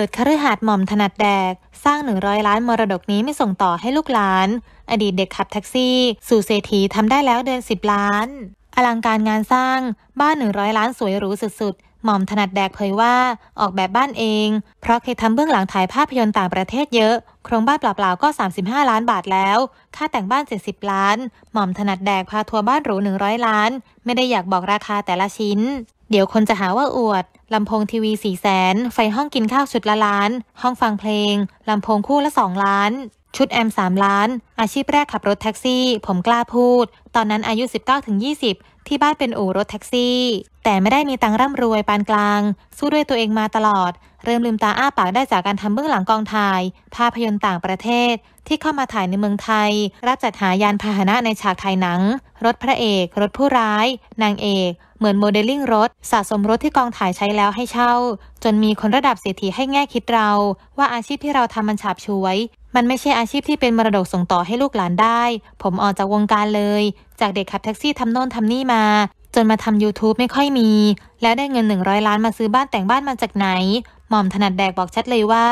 ปิดคฤหาสน์หม่อมถนัดแดกสร้างหนึ่งร้อยล้านมรดกนี้ไม่ส่งต่อให้ลูกหลาน อดีตเด็กขับแท็กซี่ สู่เศรษฐีทำได้แล้วเดือนิบล้าน อลังการงานสร้างบ้านหนึ่งร้อยล้านสวยหรูสุดๆหม่อมถนัดแดกเผยว่า ออกแบบบ้านเอง เพราะเคยทำเบื้องหลังถ่ายภาพยนตร์ต่างประเทศเยอะ โครงบ้านเปล่า ๆ ก็ 35 ล้านบาทแล้ว ค่าแต่งบ้าน 70ล้านหม่อมถนัดแดกพาทัวร์บ้านหรู100 ล้าน ไม่ได้อยากบอกราคาแต่ละชิ้นเดี๋ยวคนจะหาว่าอวด ลำโพงทีวีสี่แสนไฟห้องกินข้าวชุดละล้าน ห้องฟังเพลง ลำโพงคู่ละสองล้าน ชุดแอมสามล้าน อาชีพแรกขับรถแท็กซี่ ผมกล้าพูด ตอนนั้นอายุ 19-20 ที่บ้านเป็นอู่รถแท็กซี่ แต่ไม่ได้มีตังร่ำรวยปานกลาง สู้ด้วยตัวเองมาตลอด เริ่มลืมตาอ้าปากได้จากการทำเบื้องหลังกองถ่ายภาพยนตร์ต่างประเทศ ที่เข้ามาถ่ายในเมืองไทย รับจัดหายานพาหนะในฉากถ่ายหนังรถพระเอก รถผู้ร้าย นางเอก เหมือนโมเดลลิ่งรถ สะสมรถที่กองถ่ายใช้แล้วให้เช่า จนมีคนระดับเศรษฐีให้แง่คิดเรา ว่าอาชีพที่เราทำมันฉาบฉวย มันไม่ใช่อาชีพที่เป็นมรดกส่งต่อให้ลูกหลานได้ ผมออกจากวงการเลยจากเด็กขับแท็กซี่ทำโน่นทำนี่มานมาทำ YouTube ไม่ค่อยมี แล้วได้เงิน 100 ล้านมาซื้อบ้านแต่งบ้านมาจากไหน หม่อมถนัดแดกบอกชัดเลยว่า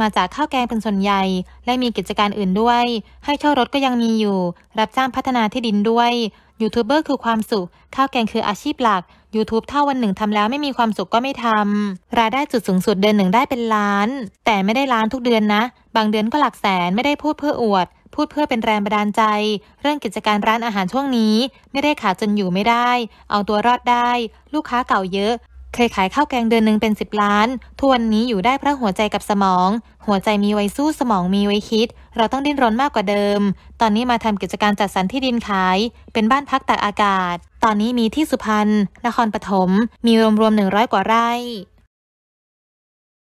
มาจากข้าวแกงเป็นส่วนใหญ่ และมีกิจการอื่นด้วย ให้เช่ารถก็ยังมีอยู่ รับจ้างพัฒนาที่ดินด้วยยูทูบเบอร์คือความสุข ข้าวแกงคืออาชีพหลัก YouTube ท่าวันหนึ่งทำแล้วไม่มีความสุขก็ไม่ทำ รายได้จุดสูงสุดเดือนหนึ่งได้เป็นล้าน แต่ไม่ได้ล้านทุกเดือนนะ บางเดือนก็หลักแสนไม่ได้พูดเพื่ออวดพูดเพื่อเป็นแรงบันดาลใจ เรื่องกิจการร้านอาหารช่วงนี้ ไม่ได้ขาดจนอยู่ไม่ได้ เอาตัวรอดได้ ลูกค้าเก่าเยอะ เคยขายข้าวแกงเดือนหนึ่งเป็น 10 ล้าน ทวนนี้อยู่ได้เพราะหัวใจกับสมอง หัวใจมีไว้สู้ สมองมีไว้คิด เราต้องดิ้นรนมากกว่าเดิม ตอนนี้มาทำกิจการจัดสรรที่ดินขาย เป็นบ้านพักตากอากาศ ตอนนี้มีที่สุพรรณ นครปฐม มีรวมๆ้อยกว่าไร่